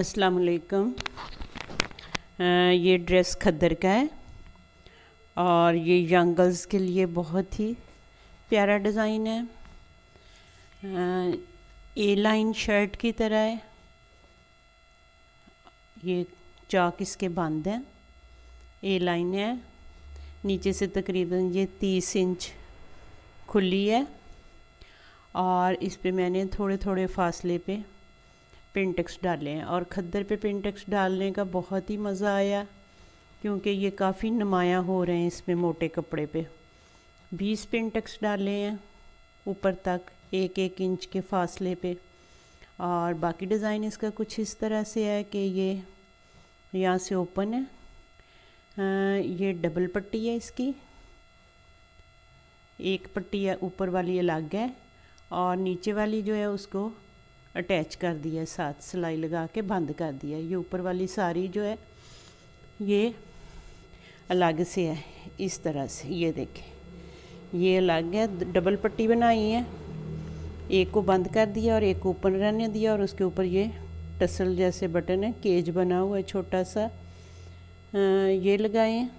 अस्सलाम वालेकुम ये ड्रेस खद्दर का है और ये यंग गर्ल्स के लिए बहुत ही प्यारा डिज़ाइन है आ, ए लाइन शर्ट की तरह है ये चाक इसके बंद हैं ए लाइन है नीचे से तकरीबन ये तीस इंच खुली है और इस पे मैंने थोड़े थोड़े फासले पे पेंटेक्स डालें और खद्दर पे पेंटेक्स डालने का बहुत ही मज़ा आया क्योंकि ये काफ़ी नुमाया हो रहे हैं इसमें मोटे कपड़े पे बीस पेंटेक्स डाले हैं ऊपर तक एक एक इंच के फासले पे और बाकी डिज़ाइन इसका कुछ इस तरह से है कि ये यहाँ से ओपन है आ, ये डबल पट्टी है इसकी एक पट्टी ऊपर वाली अलग है और नीचे वाली जो है उसको अटैच कर दी है साथ सिलाई लगा के बंद कर दिया ये ऊपर वाली सारी जो है ये अलग से है इस तरह से ये देखें ये अलग है डबल पट्टी बनाई है एक को बंद कर दिया और एक को ओपन रहने दिया और उसके ऊपर ये टसल जैसे बटन है केज बना हुआ है छोटा सा आ, ये लगाए हैं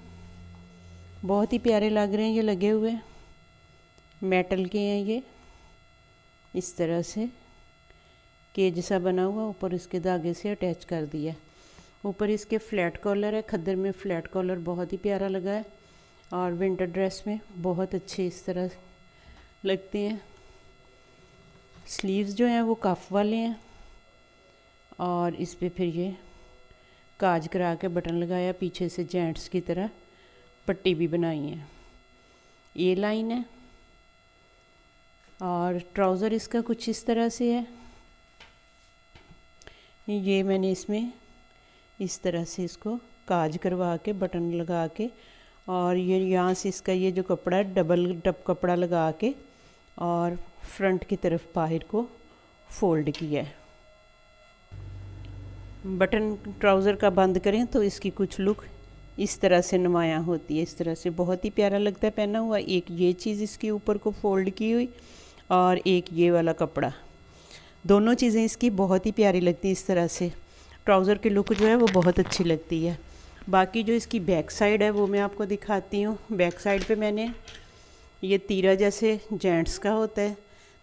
बहुत ही प्यारे लग रहे हैं ये लगे हुए मेटल के हैं ये इस तरह से केज सा बना हुआ ऊपर इसके धागे से अटैच कर दिया ऊपर इसके फ्लैट कॉलर है खद्दर में फ्लैट कॉलर बहुत ही प्यारा लगा है और विंटर ड्रेस में बहुत अच्छे इस तरह लगते हैं स्लीव्स जो हैं वो कफ वाले हैं और इस पर फिर ये काज करा के बटन लगाया पीछे से जेंट्स की तरह पट्टी भी बनाई है ये लाइन है और ट्राउज़र इसका कुछ इस तरह से है ये मैंने इसमें इस तरह से इसको काज करवा के बटन लगा के और ये यहाँ से इसका ये जो कपड़ा है डबल डब कपड़ा लगा के और फ्रंट की तरफ बाहर को फोल्ड किया है बटन ट्राउज़र का बंद करें तो इसकी कुछ लुक इस तरह से नुमाया होती है इस तरह से बहुत ही प्यारा लगता है पहना हुआ एक ये चीज़ इसके ऊपर को फोल्ड की हुई और एक ये वाला कपड़ा दोनों चीज़ें इसकी बहुत ही प्यारी लगती हैं इस तरह से ट्राउज़र की लुक जो है वो बहुत अच्छी लगती है बाकी जो इसकी बैक साइड है वो मैं आपको दिखाती हूँ बैक साइड पे मैंने ये तीरा जैसे जेंट्स का होता है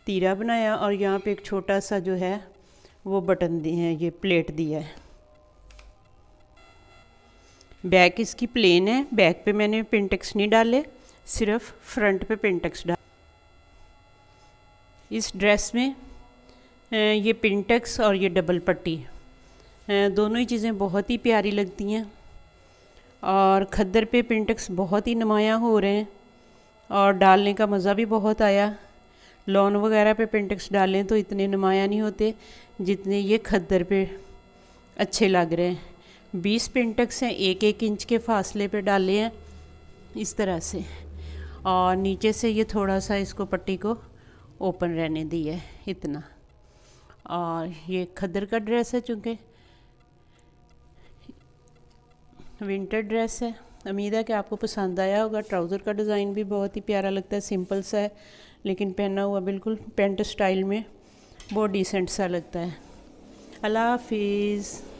तीरा बनाया और यहाँ पे एक छोटा सा जो है वो बटन दिए हैं ये प्लेट दिया है बैक इसकी प्लेन है बैक पे मैंने पिंटेक्स नहीं डाले सिर्फ फ्रंट पे पिंटेक्स डाल इस ड्रेस में ये पिंटेक्स और ये डबल पट्टी दोनों ही चीज़ें बहुत ही प्यारी लगती हैं और खद्दर पे पिंटेक्स बहुत ही नुमाया हो रहे हैं और डालने का मज़ा भी बहुत आया लॉन वगैरह पे पिंटेक्स डालें तो इतने नुमाया नहीं होते जितने ये खद्दर पे अच्छे लग रहे हैं बीस पिंटेक्स हैं एक एक इंच के फासले पे डाले हैं इस तरह से और नीचे से ये थोड़ा सा इसको पट्टी को ओपन रहने दिया है इतना और ये खद्दर का ड्रेस है चूँकि विंटर ड्रेस है उम्मीद है कि आपको पसंद आया होगा ट्राउज़र का डिज़ाइन भी बहुत ही प्यारा लगता है सिंपल सा है लेकिन पहना हुआ बिल्कुल पेंट स्टाइल में बहुत डिसेंट सा लगता है अल्लाह हाफिज़